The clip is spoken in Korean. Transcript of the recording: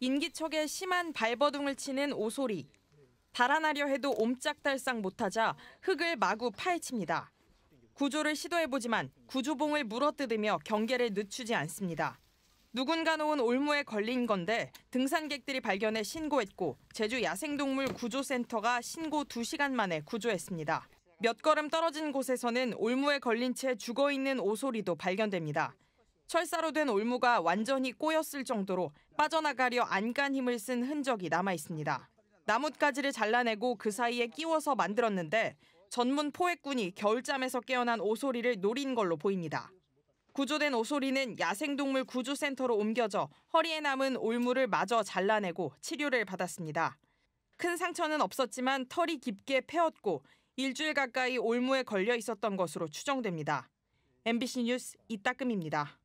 인기척에 심한 발버둥을 치는 오소리. 달아나려 해도 옴짝달싹 못하자 흙을 마구 파헤칩니다. 구조를 시도해보지만 구조봉을 물어뜯으며 경계를 늦추지 않습니다. 누군가 놓은 올무에 걸린 건데 등산객들이 발견해 신고했고 제주 야생동물 구조센터가 신고 2시간 만에 구조했습니다. 몇 걸음 떨어진 곳에서는 올무에 걸린 채 죽어 있는 오소리도 발견됩니다. 철사로 된 올무가 완전히 꼬였을 정도로 빠져나가려 안간 힘을 쓴 흔적이 남아 있습니다. 나뭇가지를 잘라내고 그 사이에 끼워서 만들었는데 전문 포획꾼이 겨울잠에서 깨어난 오소리를 노린 걸로 보입니다. 구조된 오소리는 야생동물 구조센터로 옮겨져 허리에 남은 올무를 마저 잘라내고 치료를 받았습니다. 큰 상처는 없었지만 털이 깊게 패었고 일주일 가까이 올무에 걸려 있었던 것으로 추정됩니다. MBC 뉴스 이따금입니다.